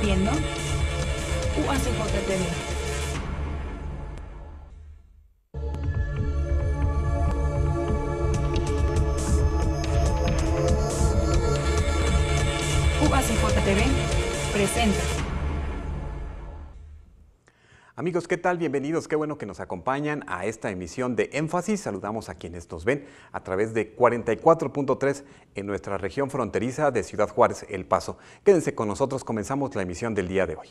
viendo uh, tener. Amigos, ¿qué tal? Bienvenidos, qué bueno que nos acompañan a esta emisión de Énfasis. Saludamos a quienes nos ven a través de 44.3 en nuestra región fronteriza de Ciudad Juárez, El Paso. Quédense con nosotros, comenzamos la emisión del día de hoy.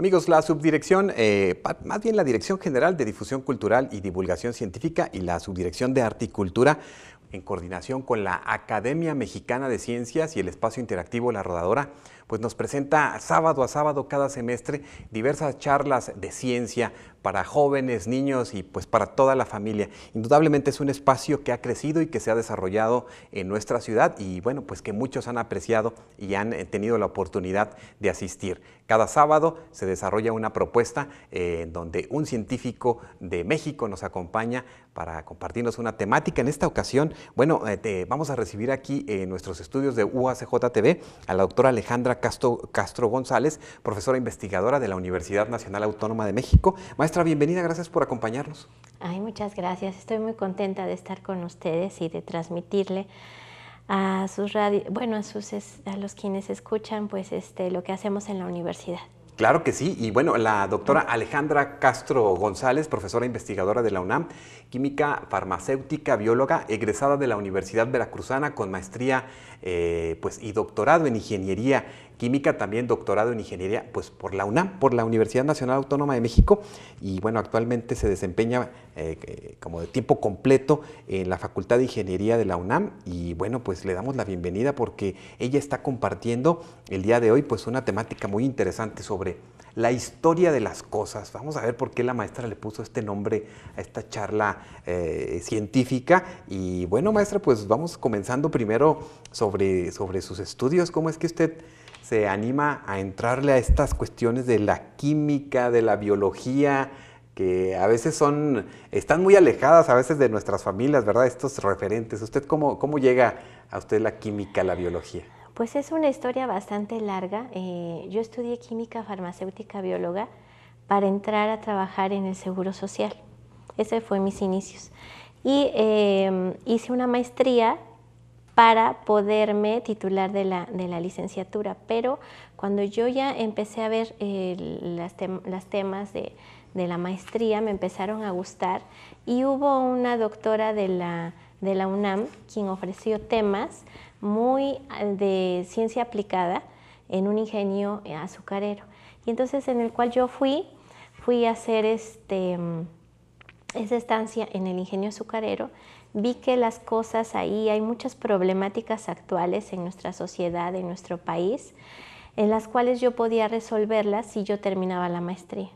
Amigos, la subdirección, eh, más bien la Dirección General de Difusión Cultural y Divulgación Científica y la Subdirección de Arte y Cultura, en coordinación con la Academia Mexicana de Ciencias y el espacio interactivo La Rodadora, pues nos presenta sábado a sábado cada semestre diversas charlas de ciencia para jóvenes, niños y pues para toda la familia. Indudablemente es un espacio que ha crecido y que se ha desarrollado en nuestra ciudad y bueno, pues que muchos han apreciado y han eh, tenido la oportunidad de asistir. Cada sábado se desarrolla una propuesta eh, en donde un científico de México nos acompaña para compartirnos una temática. En esta ocasión, bueno, eh, vamos a recibir aquí en eh, nuestros estudios de UACJTV a la doctora Alejandra Castro, Castro González, profesora investigadora de la Universidad Nacional Autónoma de México. Maestra, bienvenida, gracias por acompañarnos. Ay, muchas gracias. Estoy muy contenta de estar con ustedes y de transmitirle a sus radio, bueno, a sus a los quienes escuchan pues este lo que hacemos en la universidad. Claro que sí, y bueno, la doctora Alejandra Castro González, profesora investigadora de la UNAM, química farmacéutica, bióloga, egresada de la Universidad Veracruzana con maestría eh, pues, y doctorado en ingeniería química, también doctorado en ingeniería, pues por la UNAM, por la Universidad Nacional Autónoma de México, y bueno, actualmente se desempeña eh, como de tiempo completo en la Facultad de Ingeniería de la UNAM, y bueno, pues le damos la bienvenida porque ella está compartiendo el día de hoy pues una temática muy interesante sobre la historia de las cosas. Vamos a ver por qué la maestra le puso este nombre a esta charla eh, científica. Y bueno, maestra, pues vamos comenzando primero sobre, sobre sus estudios. ¿Cómo es que usted se anima a entrarle a estas cuestiones de la química, de la biología, que a veces son, están muy alejadas a veces de nuestras familias, ¿verdad? Estos referentes. ¿Usted cómo, llega a usted la química, la biología? Pues es una historia bastante larga. Eh, yo estudié química farmacéutica bióloga para entrar a trabajar en el Seguro Social. Ese fue mis inicios. Y eh, hice una maestría para poderme titular de la, licenciatura. Pero cuando yo ya empecé a ver eh, los las, temas de, la maestría, me empezaron a gustar y hubo una doctora de la, UNAM quien ofreció temas muy de ciencia aplicada en un ingenio azucarero. Y entonces en el cual yo fui, fui a hacer este, mm, esa estancia en el ingenio azucarero vi que las cosas ahí, hay muchas problemáticas actuales en nuestra sociedad, en nuestro país, en las cuales yo podía resolverlas si yo terminaba la maestría.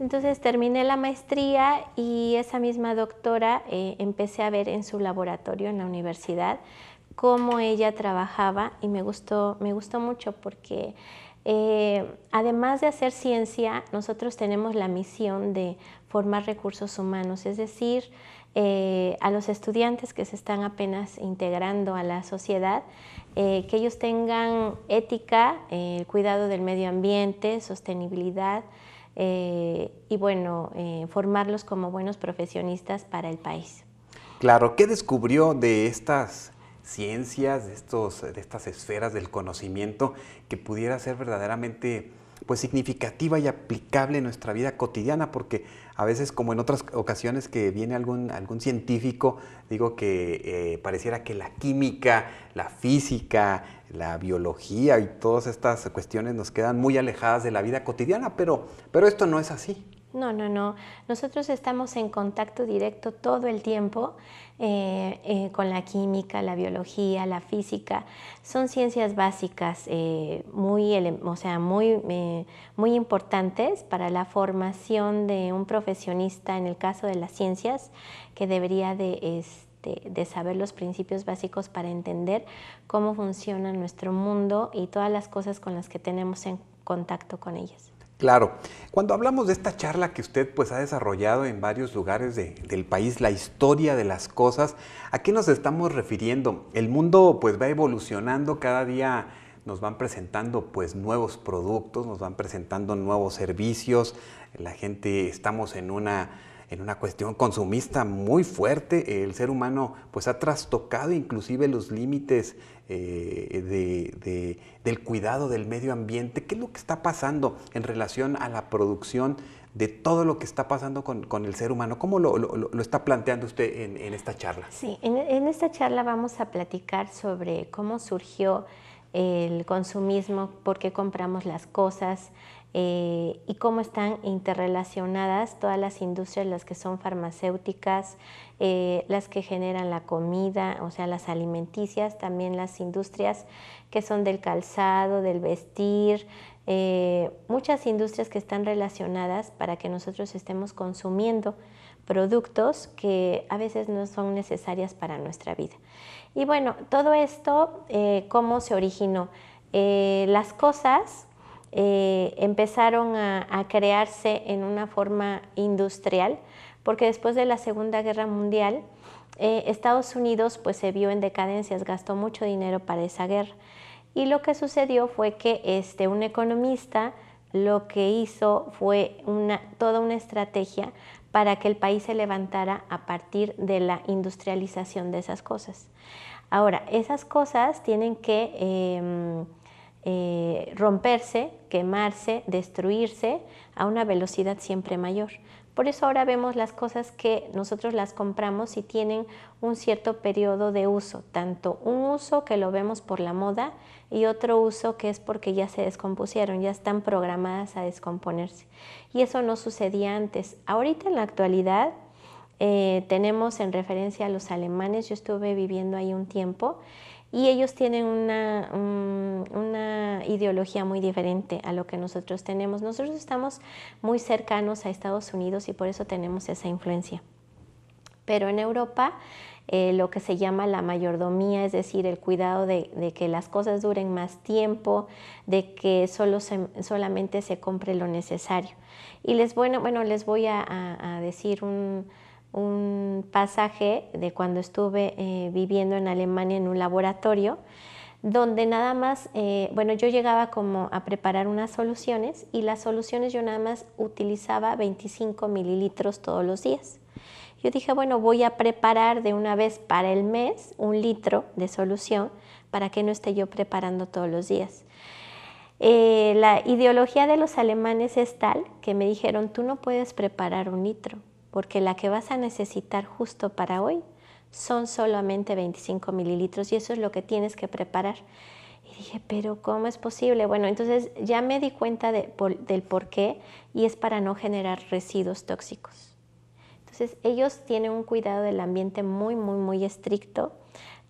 Entonces terminé la maestría y esa misma doctora eh, empecé a ver en su laboratorio en la universidad cómo ella trabajaba y me gustó, me gustó mucho porque eh, además de hacer ciencia, nosotros tenemos la misión de formar recursos humanos, es decir, eh, a los estudiantes que se están apenas integrando a la sociedad, eh, que ellos tengan ética, eh, el cuidado del medio ambiente, sostenibilidad y bueno, formarlos como buenos profesionistas para el país. Claro, ¿qué descubrió de estas ciencias, de, estos, de estas esferas del conocimiento que pudiera ser verdaderamente pues significativa y aplicable en nuestra vida cotidiana, porque a veces como en otras ocasiones que viene algún, algún científico, digo que eh, pareciera que la química, la física, la biología y todas estas cuestiones nos quedan muy alejadas de la vida cotidiana, pero, pero esto no es así. No, no, no. Nosotros estamos en contacto directo todo el tiempo eh, eh, con la química, la biología, la física. Son ciencias básicas eh, muy, o sea, muy, muy importantes para la formación de un profesionista en el caso de las ciencias que debería de... Este, de, saber los principios básicos para entender cómo funciona nuestro mundo y todas las cosas con las que tenemos en contacto con ellas. Claro. Cuando hablamos de esta charla que usted pues, ha desarrollado en varios lugares del país, la historia de las cosas, ¿a qué nos estamos refiriendo? El mundo pues va evolucionando cada día nos van presentando pues nuevos productos, nos van presentando nuevos servicios, la gente estamos en una en una cuestión consumista muy fuerte. El ser humano pues ha trastocado inclusive los límites eh, del cuidado del medio ambiente. ¿Qué es lo que está pasando en relación a la producción de todo lo que está pasando con, el ser humano? ¿Cómo lo, está planteando usted en, esta charla? Sí, en esta charla vamos a platicar sobre cómo surgió el consumismo, por qué compramos las cosas, eh, y cómo están interrelacionadas todas las industrias, las que son farmacéuticas, eh, las que generan la comida, o sea, las alimenticias, también las industrias que son del calzado, del vestir, eh, muchas industrias que están relacionadas para que nosotros estemos consumiendo productos que a veces no son necesarias para nuestra vida. Y bueno, todo esto, ¿cómo se originó? las cosas eh, empezaron a, crearse en una forma industrial, porque después de la Segunda Guerra Mundial, eh, Estados Unidos pues, se vio en decadencias, gastó mucho dinero para esa guerra. Y lo que sucedió fue que este, un economista lo que hizo fue una, toda una estrategia para que el país se levantara a partir de la industrialización de esas cosas. Ahora, esas cosas tienen que em, eh, romperse, quemarse, destruirse a una velocidad siempre mayor. Por eso ahora vemos las cosas que nosotros las compramos y tienen un cierto periodo de uso, tanto un uso que lo vemos por la moda y otro uso que es porque ya se descompusieron, ya están programadas a descomponerse. Y eso no sucedía antes. Ahorita en la actualidad eh, tenemos en referencia a los alemanes, yo estuve viviendo ahí un tiempo, y ellos tienen una, mm, una, ideología muy diferente a lo que nosotros tenemos. Nosotros estamos muy cercanos a Estados Unidos y por eso tenemos esa influencia. Pero en Europa eh, lo que se llama la mayordomía, es decir, el cuidado de, de que las cosas duren más tiempo, de que solo solamente se compre lo necesario. Y les, bueno, bueno, les voy a decir un, un pasaje de cuando estuve eh, viviendo en Alemania en un laboratorio, donde nada más, eh, bueno, yo llegaba como a preparar unas soluciones y las soluciones yo nada más utilizaba 25 mililitros todos los días. Yo dije, bueno, voy a preparar de una vez para el mes un litro de solución para que no esté yo preparando todos los días. Eh, la ideología de los alemanes es tal que me dijeron, tú no puedes preparar un litro, porque la que vas a necesitar justo para hoy son solamente 25 mililitros y eso es lo que tienes que preparar. Y dije, pero ¿cómo es posible? Bueno, entonces ya me di cuenta del por qué y es para no generar residuos tóxicos. Entonces ellos tienen un cuidado del ambiente muy, muy, muy estricto,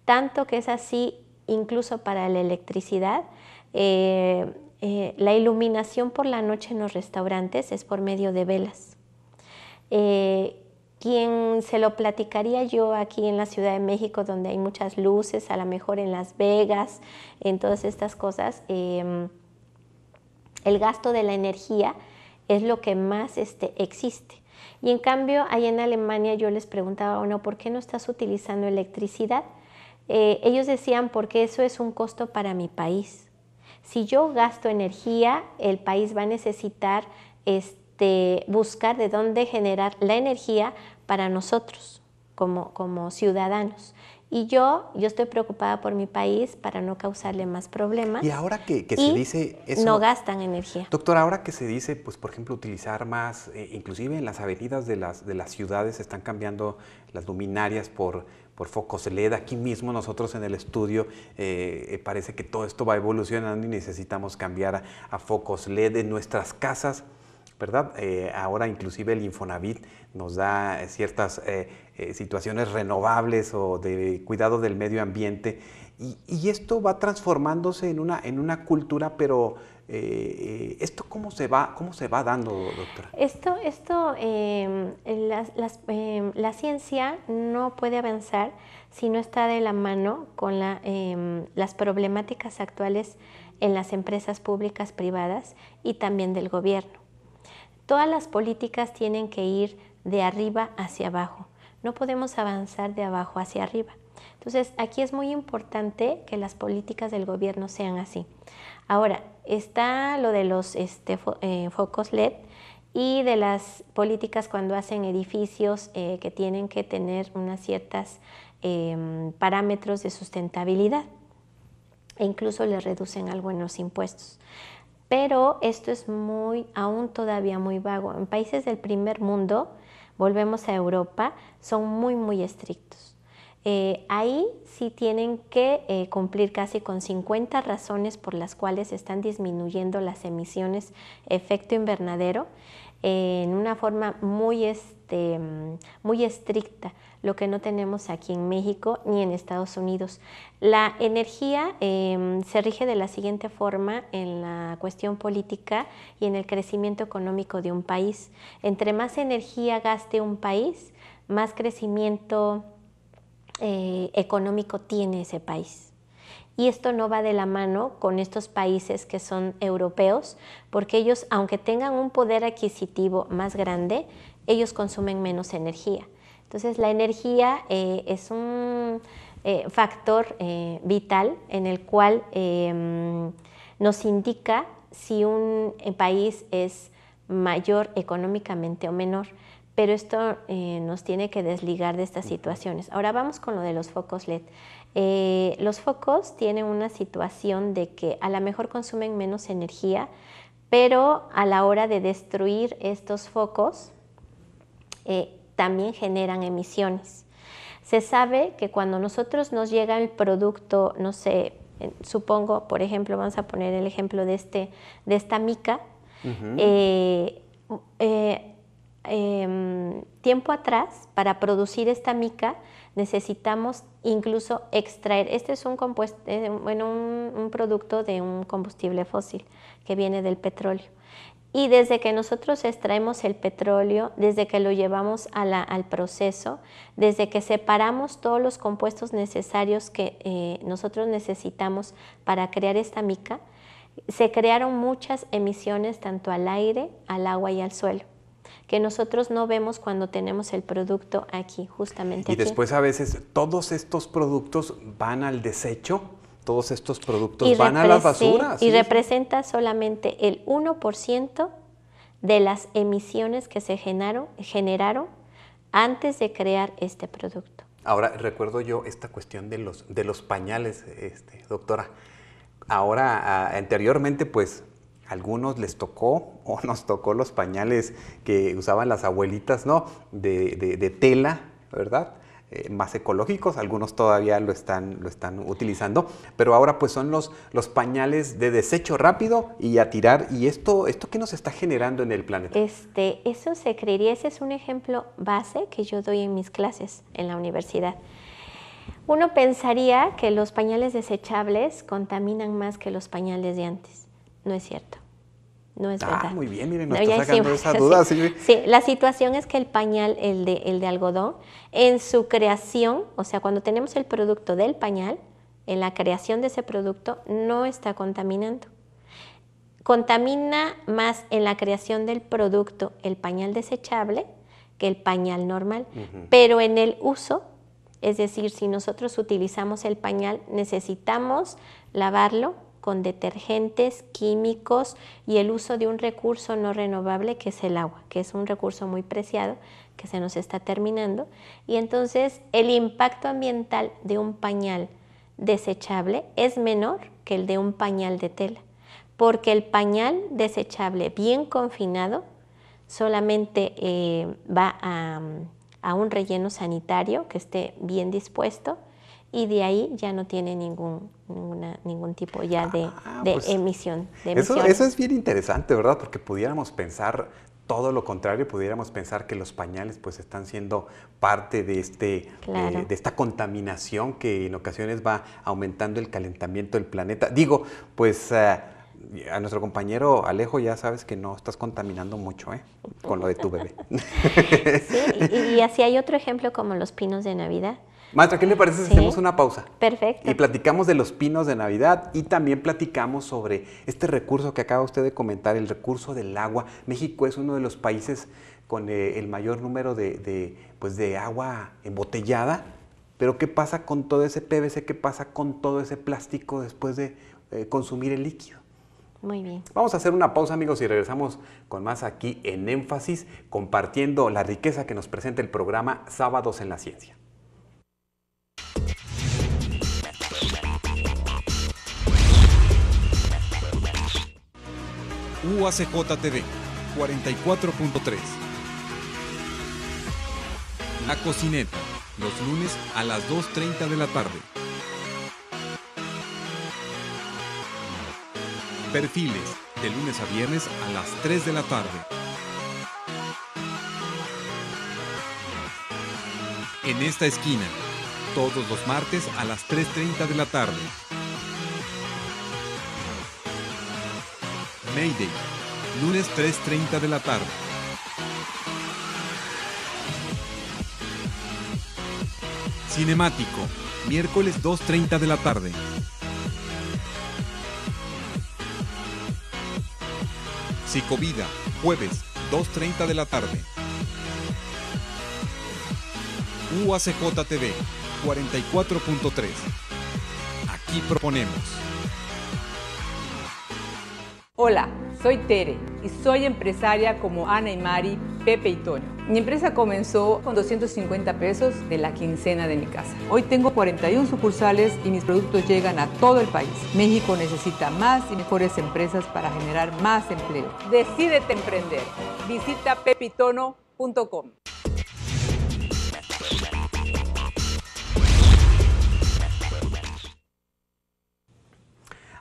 tanto que es así incluso para la electricidad. Eh, eh, la iluminación por la noche en los restaurantes es por medio de velas. Eh, quien se lo platicaría yo aquí en la Ciudad de México, donde hay muchas luces, a lo mejor en Las Vegas, en todas estas cosas, em, el gasto de la energía es lo que más este, existe. Y en cambio, ahí en Alemania yo les preguntaba a ¿por qué no estás utilizando electricidad? Eh, ellos decían, porque eso es un costo para mi país. Si yo gasto energía, el país va a necesitar este, de buscar de dónde generar la energía para nosotros como, como ciudadanos. Y yo, yo estoy preocupada por mi país para no causarle más problemas. Y ahora que, que se dice No gastan energía. Doctora, ahora que se dice, pues por ejemplo, utilizar más, eh, inclusive en las avenidas de las, de las ciudades están cambiando las luminarias por, por focos LED. Aquí mismo nosotros en el estudio eh, eh, parece que todo esto va evolucionando y necesitamos cambiar a focos LED en nuestras casas. Eh, ahora inclusive el Infonavit nos da eh, ciertas eh, situaciones renovables o de cuidado del medio ambiente y, esto va transformándose en una, en una cultura, pero ¿esto cómo se, va, cómo se va dando, doctora? Esto, esto em, la, em, la ciencia no puede avanzar si no está de la mano con la, em, las problemáticas actuales en las empresas públicas, privadas y también del gobierno. Todas las políticas tienen que ir de arriba hacia abajo. No podemos avanzar de abajo hacia arriba. Entonces, aquí es muy importante que las políticas del gobierno sean así. Ahora, está lo de los este, eh, focos LED y de las políticas cuando hacen edificios eh, que tienen que tener unas ciertas em, parámetros de sustentabilidad e incluso les reducen algunos impuestos pero esto es muy, aún todavía muy vago. En países del primer mundo, volvemos a Europa, son muy, muy estrictos. Eh, ahí sí tienen que eh, cumplir casi con 50 razones por las cuales están disminuyendo las emisiones efecto invernadero en una forma muy, este, muy estricta, lo que no tenemos aquí en México ni en Estados Unidos. La energía em, se rige de la siguiente forma en la cuestión política y en el crecimiento económico de un país. Entre más energía gaste un país, más crecimiento eh, económico tiene ese país y esto no va de la mano con estos países que son europeos, porque ellos, aunque tengan un poder adquisitivo más grande, ellos consumen menos energía. Entonces la energía eh, es un eh, factor eh, vital en el cual em, nos indica si un país es mayor económicamente o menor pero esto nos tiene que desligar de estas situaciones. Ahora vamos con lo de los focos LED. Eh, los focos tienen una situación de que a lo mejor consumen menos energía, pero a la hora de destruir estos focos eh, también generan emisiones. Se sabe que cuando nosotros nos llega el producto, no sé, supongo, por ejemplo, vamos a poner el ejemplo de, este, de esta mica, Em, tiempo atrás, para producir esta mica, necesitamos incluso extraer, este es eh, un, un, producto de un combustible fósil que viene del petróleo. Y desde que nosotros extraemos el petróleo, desde que lo llevamos al proceso, desde que separamos todos los compuestos necesarios que eh, nosotros necesitamos para crear esta mica, se crearon muchas emisiones tanto al aire, al agua y al suelo que nosotros no vemos cuando tenemos el producto aquí, justamente. Y después a veces todos estos productos van al desecho, todos estos productos van a las basuras. Y representa solamente el 1% de las emisiones que se generaron, antes de crear este producto. Ahora recuerdo yo esta cuestión de los, de los pañales, este, doctora. Ahora, ah, anteriormente, pues algunos les tocó o nos tocó los pañales que usaban las abuelitas, ¿no? De, tela, ¿verdad? Eh, más ecológicos, algunos todavía lo están, lo están utilizando, pero ahora pues son los, los pañales de desecho rápido y a tirar. ¿Y esto, esto qué nos está generando en el planeta? Este, eso se creería, ese es un ejemplo base que yo doy en mis clases en la universidad. Uno pensaría que los pañales desechables contaminan más que los pañales de antes no es cierto. No es ah, Muy bien, miren, no, está sacando esa duda. Sí. Sí. la situación es que el pañal, el de, el de algodón, en su creación, o sea, cuando tenemos el producto del pañal, en la creación de ese producto, no está contaminando. Contamina más en la creación del producto el pañal desechable que el pañal normal, pero en el uso, es decir, si nosotros utilizamos el pañal, necesitamos lavarlo, con detergentes, químicos y el uso de un recurso no renovable que es el agua, que es un recurso muy preciado que se nos está terminando. Y entonces el impacto ambiental de un pañal desechable es menor que el de un pañal de tela, porque el pañal desechable bien confinado solamente eh, va a un relleno sanitario que esté bien dispuesto y de ahí ya no tiene ningún, ningún tipo ya de, ah, pues, emisión. eso, eso, es bien interesante, ¿verdad? Porque pudiéramos pensar todo lo contrario, pudiéramos pensar que los pañales pues están siendo parte de, este, eh, de esta contaminación que en ocasiones va aumentando el calentamiento del planeta. Digo, pues... Eh, a nuestro compañero Alejo ya sabes que no estás contaminando mucho ¿eh? con lo de tu bebé. sí, y así hay otro ejemplo como los pinos de Navidad. Maestra, ¿qué le parece si hacemos una pausa? Perfecto. Y platicamos de los pinos de Navidad y también platicamos sobre este recurso que acaba usted de comentar, el recurso del agua. México es uno de los países con eh, el mayor número de, pues de agua embotellada, pero ¿qué pasa con todo ese PVC? ¿Qué pasa con todo ese plástico después de eh, consumir el líquido? Muy bien. Vamos a hacer una pausa, amigos, y regresamos con más aquí en énfasis, compartiendo la riqueza que nos presenta el programa Sábados en la Ciencia. TV, 44.3. La cocineta, los lunes a las 2.30 de la tarde. Perfiles, de lunes a viernes a las 3 de la tarde. En esta esquina, todos los martes a las 3.30 de la tarde. Mayday, lunes 3.30 de la tarde. Cinemático, miércoles 2.30 de la tarde. Psicovida, jueves 2.30 de la tarde. UACJTV, 44.3. Aquí proponemos. Hola, soy Tere y soy empresaria como Ana y Mari, Pepe y Toño. Mi empresa comenzó con 250 pesos de la quincena de mi casa. Hoy tengo 41 sucursales y mis productos llegan a todo el país. México necesita más y mejores empresas para generar más empleo. Decídete emprender. Visita pepitono.com.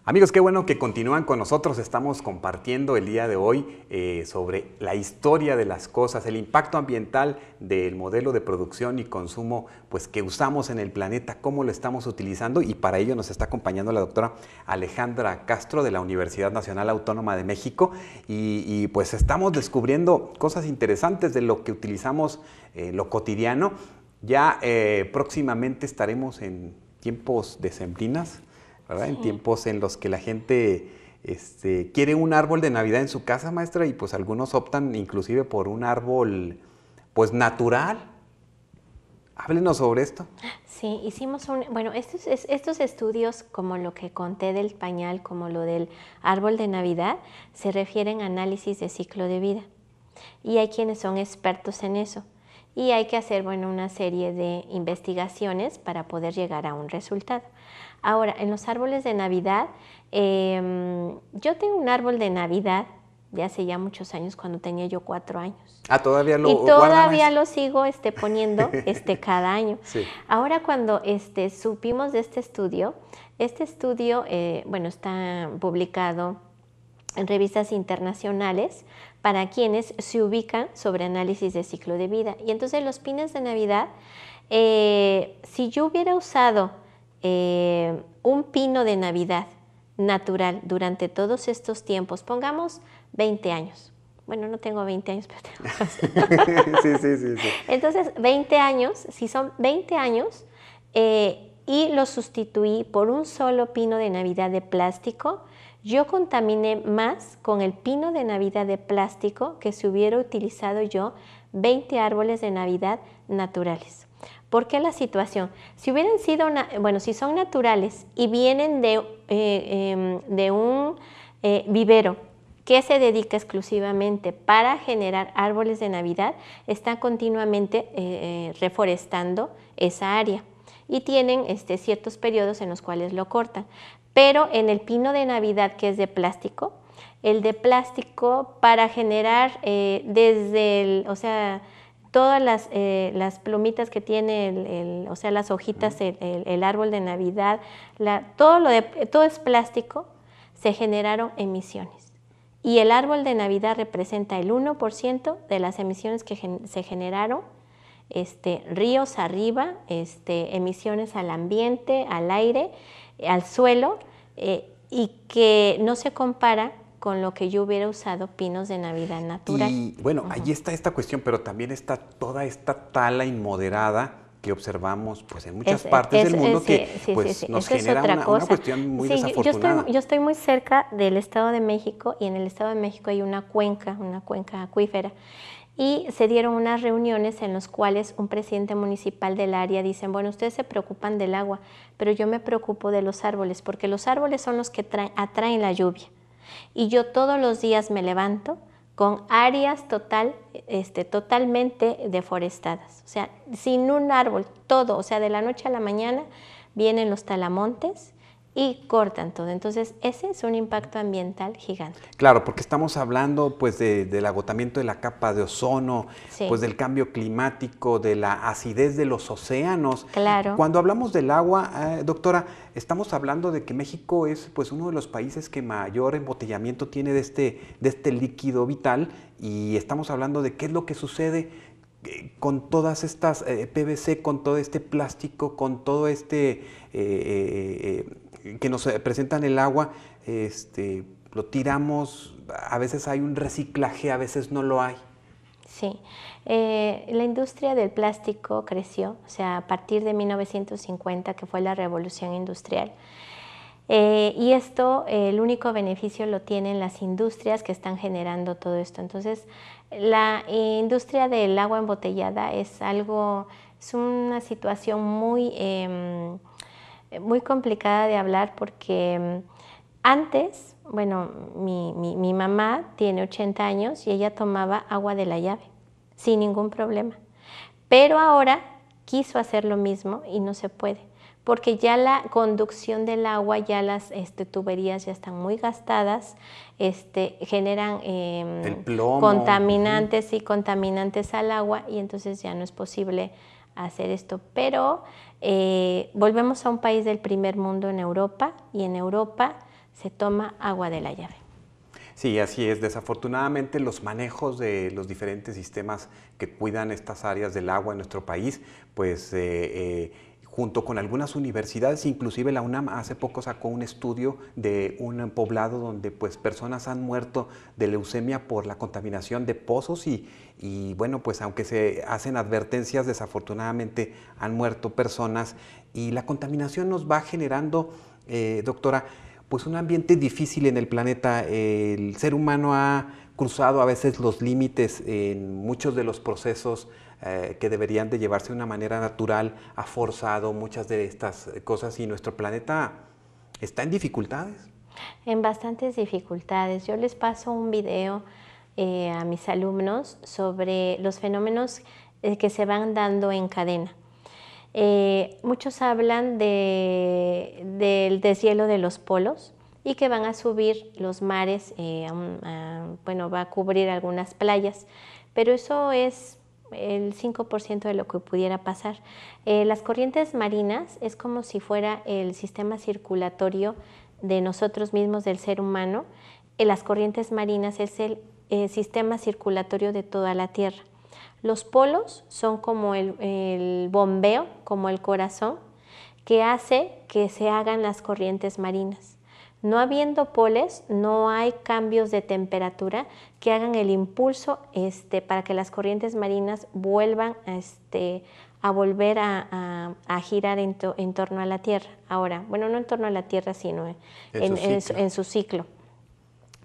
Amigos, qué bueno que continúan con nosotros. Estamos compartiendo el día de hoy eh, sobre la historia de las cosas, el impacto ambiental del modelo de producción y consumo pues, que usamos en el planeta, cómo lo estamos utilizando y para ello nos está acompañando la doctora Alejandra Castro de la Universidad Nacional Autónoma de México y, pues estamos descubriendo cosas interesantes de lo que utilizamos en eh, lo cotidiano. Ya eh, próximamente estaremos en tiempos de sembrinas ¿verdad? En tiempos en los que la gente este, quiere un árbol de Navidad en su casa, maestra, y pues algunos optan inclusive por un árbol pues natural. Háblenos sobre esto. Sí, hicimos un, bueno, estos, estos estudios como lo que conté del pañal, como lo del árbol de Navidad, se refieren a análisis de ciclo de vida. Y hay quienes son expertos en eso. Y hay que hacer, bueno, una serie de investigaciones para poder llegar a un resultado. Ahora, en los árboles de Navidad, em, yo tengo un árbol de Navidad de hace ya muchos años, cuando tenía yo cuatro años. Ah, todavía lo Y todavía lo sigo este, poniendo este, cada año. Sí. Ahora cuando este, supimos de este estudio, este estudio, eh, bueno, está publicado en revistas internacionales para quienes se ubican sobre análisis de ciclo de vida. Y entonces los pines de Navidad, eh, si yo hubiera usado eh, un pino de Navidad natural durante todos estos tiempos, pongamos 20 años. Bueno, no tengo 20 años, pero tengo... sí, sí, sí, Entonces, 20 años, si son 20 años, eh, y lo sustituí por un solo pino de Navidad de plástico, yo contaminé más con el pino de Navidad de plástico que si hubiera utilizado yo 20 árboles de Navidad naturales. ¿Por qué la situación? Si hubieran sido, bueno, si son naturales y vienen de, eh, em, un eh, vivero que se dedica exclusivamente para generar árboles de Navidad, están continuamente eh, reforestando esa área y tienen este, ciertos periodos en los cuales lo cortan. Pero en el pino de Navidad, que es de plástico, el de plástico para generar desde el, o sea, todas las, eh, las, plumitas que tiene, el, o sea, las hojitas, el, árbol de Navidad, todo, lo todo es plástico, se generaron emisiones. Y el árbol de Navidad representa el 1% de las emisiones que se generaron, este, ríos arriba, este, emisiones al ambiente, al aire, al suelo, eh, y que no se compara con lo que yo hubiera usado pinos de Navidad natural. Y bueno, ahí está esta cuestión, pero también está toda esta tala inmoderada que observamos pues en muchas partes del mundo que pues, nos genera otra una, cuestión muy desafortunada. Yo estoy, yo estoy, muy cerca del Estado de México y en el Estado de México hay una cuenca, una cuenca acuífera. Y se dieron unas reuniones en las cuales un presidente municipal del área dice, bueno, ustedes se preocupan del agua, pero yo me preocupo de los árboles, porque los árboles son los que traen, atraen la lluvia y yo todos los días me levanto con áreas total, este, totalmente deforestadas, o sea, sin un árbol, todo, o sea, de la noche a la mañana vienen los talamontes y cortan todo. Entonces, ese es un impacto ambiental gigante. Claro, porque estamos hablando pues del agotamiento de la capa de ozono, pues del cambio climático, de la acidez de los océanos. Claro. Cuando hablamos del agua, eh, doctora, estamos hablando de que México es pues uno de los países que mayor embotellamiento tiene de este, de este líquido vital y estamos hablando de qué es lo que sucede eh, con todas estas eh, PVC, con todo este plástico, con todo este que nos eh, presentan el agua, este, lo tiramos, a veces hay un reciclaje, a veces no lo hay. Sí, eh, la industria del plástico creció, o sea, a partir de 1950, que fue la revolución industrial. Eh, y esto, el único beneficio lo tienen las industrias que están generando todo esto. Entonces, la industria del agua embotellada es algo, es una situación muy em, muy complicada de hablar porque mm, antes, bueno, mi, mi, mamá tiene 80 años y ella tomaba agua de la llave sin ningún problema. Pero ahora quiso hacer lo mismo y no se puede, porque ya la conducción del agua, ya las este, tuberías ya están muy gastadas, este, generan em, contaminantes y contaminantes al agua y entonces ya no es posible hacer esto, pero eh, volvemos a un país del primer mundo en Europa y en Europa se toma agua de la llave. Sí, así es. Desafortunadamente los manejos de los diferentes sistemas que cuidan estas áreas del agua en nuestro país, pues... Eh, eh, junto con algunas universidades, inclusive la UNAM hace poco sacó un estudio de un poblado donde pues personas han muerto de leucemia por la contaminación de pozos y, bueno, pues aunque se hacen advertencias, desafortunadamente han muerto personas y la contaminación nos va generando, eh, doctora, pues un ambiente difícil en el planeta. El ser humano ha cruzado a veces los límites en muchos de los procesos eh, que deberían de llevarse de una manera natural, ha forzado muchas de estas cosas y nuestro planeta está en dificultades. En bastantes dificultades. Yo les paso un video eh, a mis alumnos sobre los fenómenos eh, que se van dando en cadena. muchos hablan de, del deshielo de los polos y que van a subir los mares, bueno, va a cubrir algunas playas, pero eso es el 5% de lo que pudiera pasar. Eh, las corrientes marinas es como si fuera el sistema circulatorio de nosotros mismos, del ser humano. Eh, las corrientes marinas es el eh, sistema circulatorio de toda la Tierra. Los polos son como el bombeo, como el corazón, que hace que se hagan las corrientes marinas. No habiendo poles, no hay cambios de temperatura que hagan el impulso este, para que las corrientes marinas vuelvan este, a, volver a, girar en, torno a la Tierra. Ahora, bueno, no en torno a la Tierra, sino en, su, ciclo.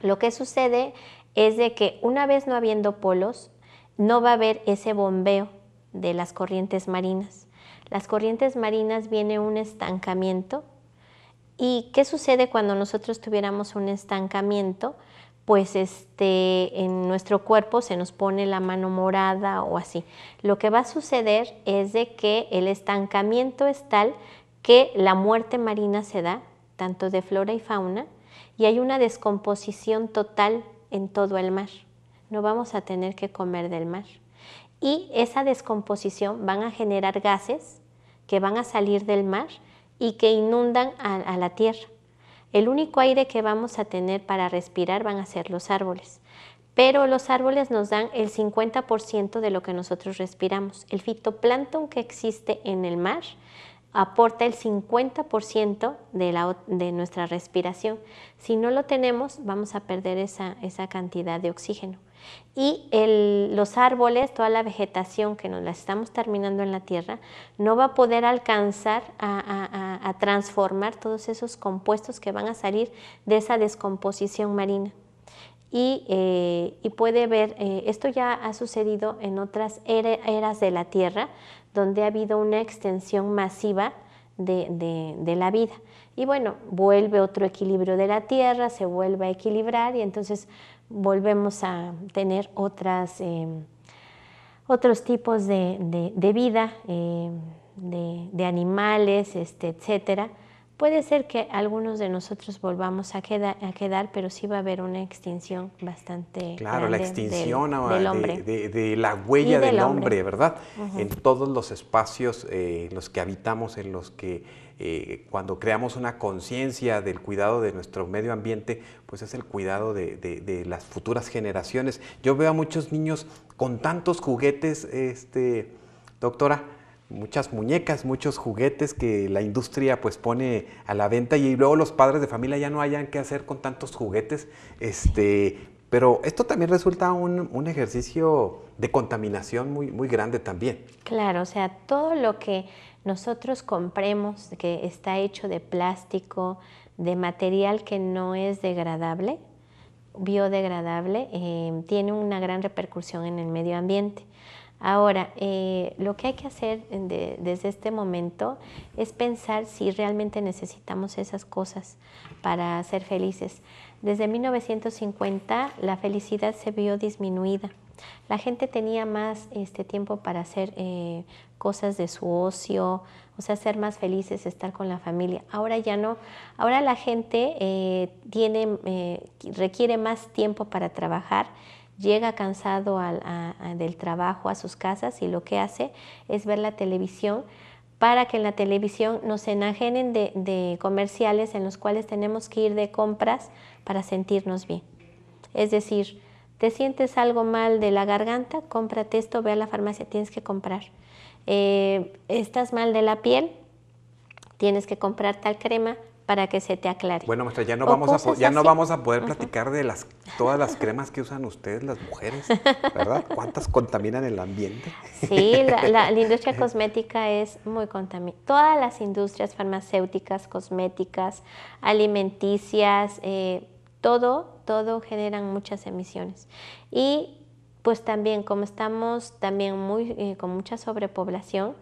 Lo que sucede es de que una vez no habiendo polos, no va a haber ese bombeo de las corrientes marinas. Las corrientes marinas viene un estancamiento ¿Y qué sucede cuando nosotros tuviéramos un estancamiento? Pues este, en nuestro cuerpo se nos pone la mano morada o así. Lo que va a suceder es de que el estancamiento es tal que la muerte marina se da, tanto de flora y fauna, y hay una descomposición total en todo el mar. No vamos a tener que comer del mar. Y esa descomposición van a generar gases que van a salir del mar y que inundan a, la tierra. El único aire que vamos a tener para respirar van a ser los árboles pero los árboles nos dan el 50% de lo que nosotros respiramos. El fitoplancton que existe en el mar aporta el 50% de, la, de, nuestra respiración. Si no lo tenemos, vamos a perder esa cantidad de oxígeno y los árboles, toda la vegetación que nos la estamos terminando en la tierra, no va a poder alcanzar a, transformar todos esos compuestos que van a salir de esa descomposición marina. Y, eh, puede ver, eh, esto ya ha sucedido en otras eras de la Tierra, donde ha habido una extensión masiva de, de, la vida. Y bueno, vuelve otro equilibrio de la Tierra, se vuelve a equilibrar y entonces volvemos a tener otras, eh, otros tipos de, vida, eh, de, animales, este, etc. Puede ser que algunos de nosotros volvamos a, a, quedar, pero sí va a haber una extinción bastante Claro, la extinción ah, De, la huella del, hombre, ¿verdad? En todos los espacios en eh, los que habitamos, en los que eh, cuando creamos una conciencia del cuidado de nuestro medio ambiente, pues es el cuidado de, las futuras generaciones. Yo veo a muchos niños con tantos juguetes, este, doctora, muchas muñecas, muchos juguetes que la industria pues pone a la venta y luego los padres de familia ya no hayan que hacer con tantos juguetes. Este, pero esto también resulta un, ejercicio de contaminación muy, muy grande también. Claro, o sea, todo lo que nosotros compremos que está hecho de plástico, de material que no es degradable, biodegradable, em, tiene una gran repercusión en el medio ambiente. Ahora, eh, lo que hay que hacer desde este momento es pensar si realmente necesitamos esas cosas para ser felices. Desde 1950 la felicidad se vio disminuida la gente tenía más este, tiempo para hacer eh, cosas de su ocio, o sea, ser más felices, estar con la familia. Ahora ya no. Ahora la gente eh, tiene, eh, requiere más tiempo para trabajar, llega cansado del trabajo a sus casas y lo que hace es ver la televisión para que en la televisión nos enajenen de comerciales en los cuales tenemos que ir de compras para sentirnos bien. Es decir, ¿Te sientes algo mal de la garganta? Cómprate esto, ve a la farmacia, tienes que comprar. Eh, ¿Estás mal de la piel? Tienes que comprar tal crema para que se te aclare. Bueno, maestra, ya no, vamos a, ya no vamos a poder platicar de las, todas las cremas que usan ustedes, las mujeres, ¿verdad? ¿Cuántas contaminan el ambiente? Sí, la, industria cosmética es muy contaminada. Todas las industrias farmacéuticas, cosméticas, alimenticias, eh, todo todo generan muchas emisiones. Y pues también como estamos también muy, eh, con mucha sobrepoblación,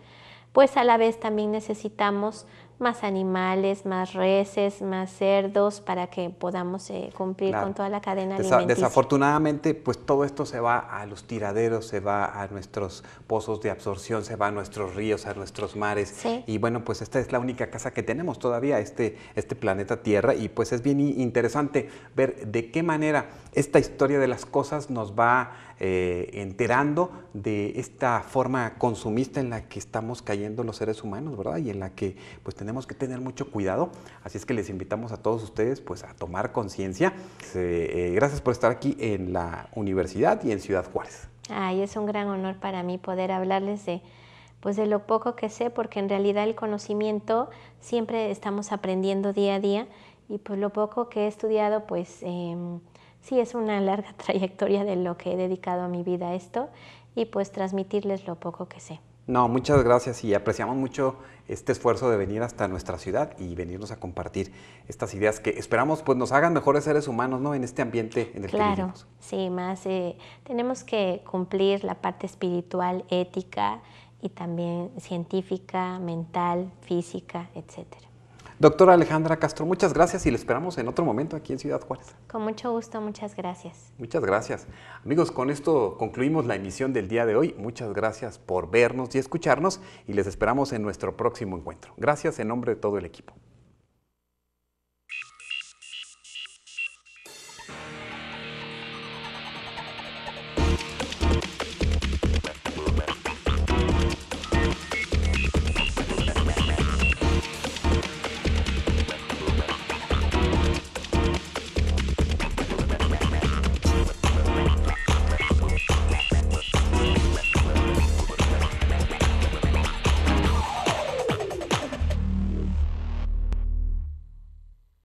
pues a la vez también necesitamos más animales, más reses, más cerdos, para que podamos eh, cumplir con toda la cadena alimenticia. Desafortunadamente, pues todo esto se va a los tiraderos, se va a nuestros pozos de absorción, se va a nuestros ríos, a nuestros mares. Y bueno, pues esta es la única casa que tenemos todavía, este, este planeta Tierra, y pues es bien interesante ver de qué manera esta historia de las cosas nos va a... Eh, enterando de esta forma consumista en la que estamos cayendo los seres humanos, ¿verdad? Y en la que pues tenemos que tener mucho cuidado. Así es que les invitamos a todos ustedes pues a tomar conciencia. Eh, gracias por estar aquí en la universidad y en Ciudad Juárez. Ay, es un gran honor para mí poder hablarles de pues de lo poco que sé, porque en realidad el conocimiento siempre estamos aprendiendo día a día y pues lo poco que he estudiado pues em, sí es una larga trayectoria de lo que he dedicado a mi vida a esto y pues transmitirles lo poco que sé. No, muchas gracias y apreciamos mucho este esfuerzo de venir hasta nuestra ciudad y venirnos a compartir estas ideas que esperamos pues nos hagan mejores seres humanos ¿no? en este ambiente en el claro, que vivimos. Sí, más eh, tenemos que cumplir la parte espiritual, ética y también científica, mental, física, etcétera. Doctora Alejandra Castro, muchas gracias y le esperamos en otro momento aquí en Ciudad Juárez. Con mucho gusto, muchas gracias. Muchas gracias. Amigos, con esto concluimos la emisión del día de hoy. Muchas gracias por vernos y escucharnos y les esperamos en nuestro próximo encuentro. Gracias en nombre de todo el equipo.